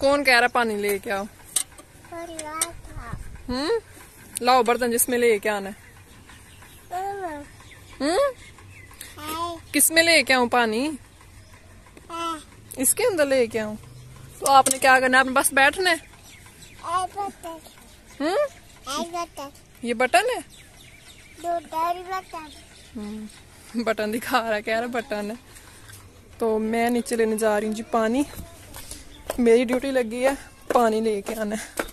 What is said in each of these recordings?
कौन कह रहा पानी लेके आओ हम्म लाओ बर्तन जिसमें लेके आना हम्म किसमें लेके आऊ पानी इसके अंदर लेके आऊँ तो आपने क्या करना आपने बस बैठना है हम्म ये बटन है हम्म। बटन दिखा रहा कह रहा बटन है तो मैं नीचे लेने जा रही हूँ जी पानी मेरी ड्यूटी लगी है पानी लेके आना है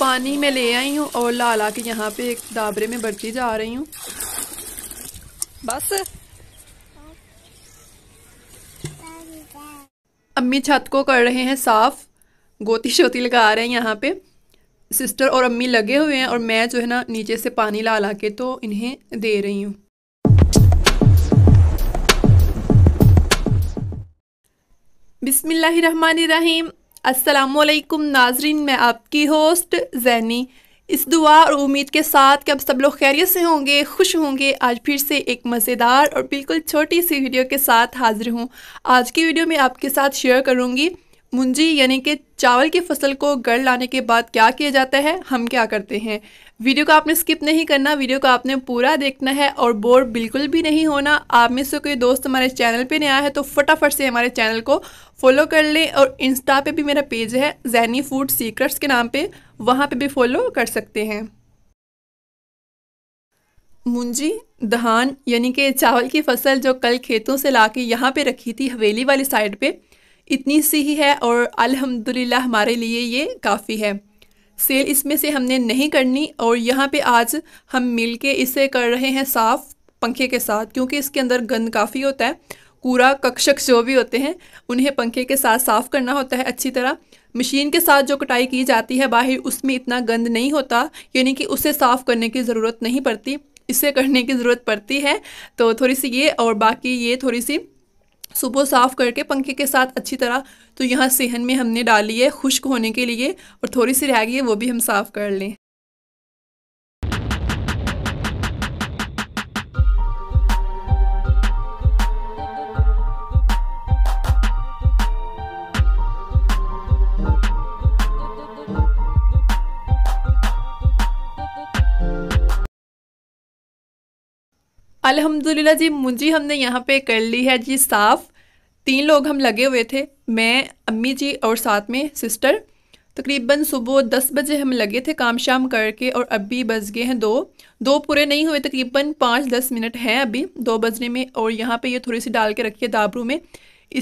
पानी मैं ले आई हूँ और ला के यहाँ पे एक दाबरे में बढ़ती जा रही हूँ बस अम्मी छत को कर रहे हैं साफ गोती शोती लगा रहे हैं यहाँ पे सिस्टर और अम्मी लगे हुए हैं और मैं जो है ना नीचे से पानी ला ला के तो इन्हें दे रही हूँ बिसमीम असलकुम नाजरीन मैं आपकी होस्ट जैनी इस दुआ और उम्मीद के साथ कि आप सब लोग खैरियत से होंगे खुश होंगे आज फिर से एक मज़ेदार और बिल्कुल छोटी सी वीडियो के साथ हाजिर हूँ आज की वीडियो में आपके साथ शेयर करूँगी मुंजी यानी कि चावल की फसल को गढ़ लाने के बाद क्या किया जाता है हम क्या करते हैं वीडियो को आपने स्किप नहीं करना वीडियो को आपने पूरा देखना है और बोर बिल्कुल भी नहीं होना आप में से कोई दोस्त हमारे चैनल पे नया है तो फटाफट से हमारे चैनल को फॉलो कर लें और इंस्टा पे भी मेरा पेज है जैनी फूड सीक्रेट्स के नाम पे वहाँ पे भी फॉलो कर सकते हैं मुंजी धान यानी कि चावल की फसल जो कल खेतों से ला के यहाँ पर रखी थी हवेली वाली साइड पर इतनी सी ही है और अल्हम्दुलिल्लाह हमारे लिए ये काफ़ी है सेल इसमें से हमने नहीं करनी और यहाँ पे आज हम मिलके इसे कर रहे हैं साफ़ पंखे के साथ क्योंकि इसके अंदर गंद काफ़ी होता है कूड़ा कक्षक जो भी होते हैं उन्हें पंखे के साथ साफ़ करना होता है अच्छी तरह मशीन के साथ जो कटाई की जाती है बाहर उसमें इतना गंद नहीं होता यानी कि उसे साफ़ करने की ज़रूरत नहीं पड़ती इसे करने की ज़रूरत पड़ती है तो थोड़ी सी ये और बाकी ये थोड़ी सी सुबह साफ़ करके पंखे के साथ अच्छी तरह तो यहाँ सेहन में हमने डाली है खुश्क होने के लिए और थोड़ी सी रह गई है वो भी हम साफ़ कर लें अल्हम्दुलिल्लाह जी मुंजी हमने यहाँ पे कर ली है जी साफ़ तीन लोग हम लगे हुए थे मैं अम्मी जी और साथ में सिस्टर तकरीबन सुबह दस बजे हम लगे थे काम शाम करके और अभी बज गए हैं दो दो पूरे नहीं हुए तकरीबन पाँच दस मिनट हैं अभी दो बजने में और यहाँ पे ये थोड़ी सी डाल के रखी है दाबरू में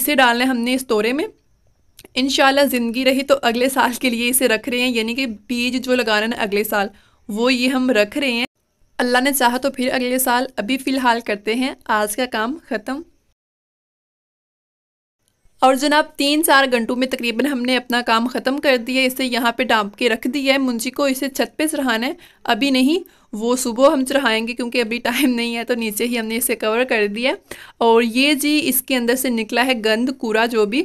इसे डालना है हमने इस तोरे में इन ज़िंदगी रही तो अगले साल के लिए इसे रख रहे हैं यानी कि बीज जो लगाना है अगले साल वो ये हम रख रहे हैं अल्लाह ने चाहा तो फिर अगले साल अभी फ़िलहाल करते हैं आज का काम ख़त्म और जनाब तीन चार घंटों में तकरीबन हमने अपना काम ख़त्म कर दिया इसे यहाँ पे डांप के रख दिया है मुंजी को इसे छत पे चढ़ाना है अभी नहीं वो सुबह हम चढ़ाएंगे क्योंकि अभी टाइम नहीं है तो नीचे ही हमने इसे कवर कर दिया और ये जी इसके अंदर से निकला है गंद कूड़ा जो भी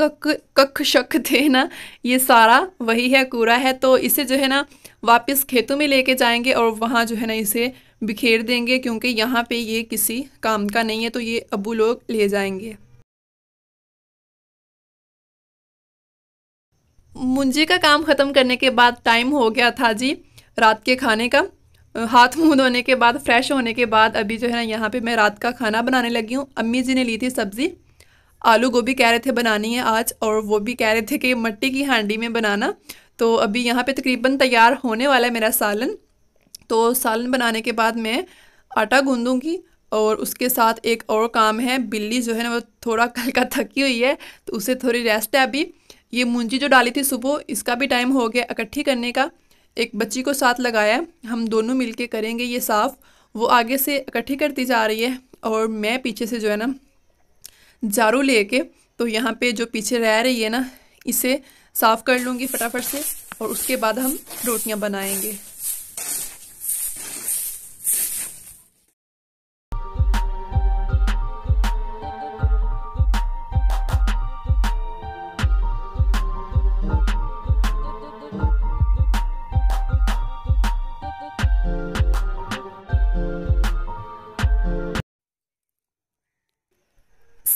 कक कख शक थे ना ये सारा वही है कूड़ा है तो इसे जो है ना वापस खेतों में लेके जाएंगे और वहाँ जो है ना इसे बिखेर देंगे क्योंकि यहाँ पे ये किसी काम का नहीं है तो ये अबू लोग ले जाएंगे मुंजे का काम ख़त्म करने के बाद टाइम हो गया था जी रात के खाने का हाथ मुँह धोने के बाद फ्रेश होने के बाद अभी जो है ना यहाँ पे मैं रात का खाना बनाने लगी हूँ अम्मी जी ने ली थी सब्ज़ी आलू गोभी कह रहे थे बनानी है आज और वो भी कह रहे थे कि मट्टी की हांडी में बनाना तो अभी यहाँ पे तकरीबन तैयार होने वाला है मेरा सालन तो सालन बनाने के बाद मैं आटा गूँधूँगी और उसके साथ एक और काम है बिल्ली जो है ना वो थोड़ा कल का थकी हुई है तो उसे थोड़ी रेस्ट है अभी ये मुंजी जो डाली थी सुबह इसका भी टाइम हो गया इकट्ठी करने का एक बच्ची को साथ लगाया हम दोनों मिलके करेंगे ये साफ़ वो आगे से इकट्ठी करती जा रही है और मैं पीछे से जो है ना झाड़ू लेके तो यहाँ पे जो पीछे रह रही है ना इसे साफ़ कर लूँगी फटाफट से और उसके बाद हम रोटियाँ बनाएंगे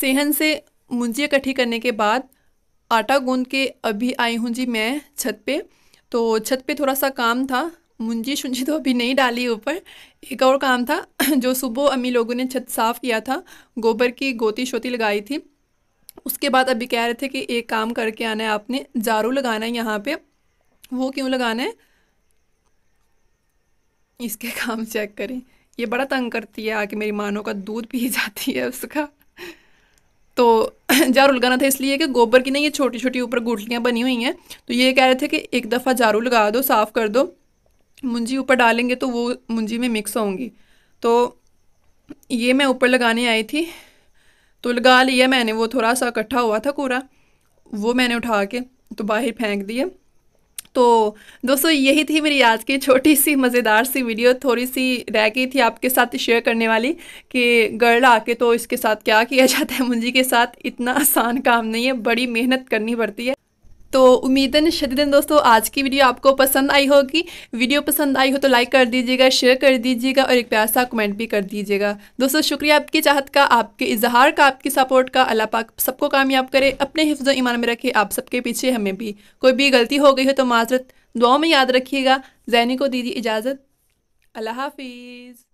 सेहन से मुंजी इकट्ठी करने के बाद आटा गूंद के अभी आई हूँ जी मैं छत पे तो छत पे थोड़ा सा काम था मुंजी शुंजी तो अभी नहीं डाली ऊपर एक और काम था जो सुबह अम्मी लोगों ने छत साफ़ किया था गोबर की गोती शोती लगाई थी उसके बाद अभी कह रहे थे कि एक काम करके आना है आपने झाड़ू लगाना है यहाँ पे वो क्यों लगाना है इसके काम चेक करें ये बड़ा तंग करती है आके मेरी मानों का दूध पी जाती है उसका तो झाड़ू लगाना था इसलिए कि गोबर की ना ये छोटी छोटी ऊपर गुठलियाँ बनी हुई हैं तो ये कह रहे थे कि एक दफ़ा झाड़ू लगा दो साफ़ कर दो मुंजी ऊपर डालेंगे तो वो मुंजी में मिक्स होंगी तो ये मैं ऊपर लगाने आई थी तो लगा लिया मैंने वो थोड़ा सा इकट्ठा हुआ था कूड़ा वो मैंने उठा के तो बाहर फेंक दिया तो दोस्तों यही थी मेरी आज की छोटी सी मज़ेदार सी वीडियो थोड़ी सी रह गई थी आपके साथ शेयर करने वाली कि गर्ल आके तो इसके साथ क्या किया जाता है मुंजी के साथ इतना आसान काम नहीं है बड़ी मेहनत करनी पड़ती है तो उम्मीदन शदीदन दोस्तों आज की वीडियो आपको पसंद आई होगी वीडियो पसंद आई हो तो लाइक कर दीजिएगा शेयर कर दीजिएगा और एक प्यार सा कमेंट भी कर दीजिएगा दोस्तों शुक्रिया आपकी चाहत का आपके इजहार का आपकी सपोर्ट का अल्लाह पाक सबको कामयाब करे अपने हिफ्ज़ ईमान में रखे आप सबके पीछे हमें भी कोई भी गलती हो गई हो तो माजरत दुआओं में याद रखिएगा जैनी को दीजिए इजाज़त अल्लाह हाफिज़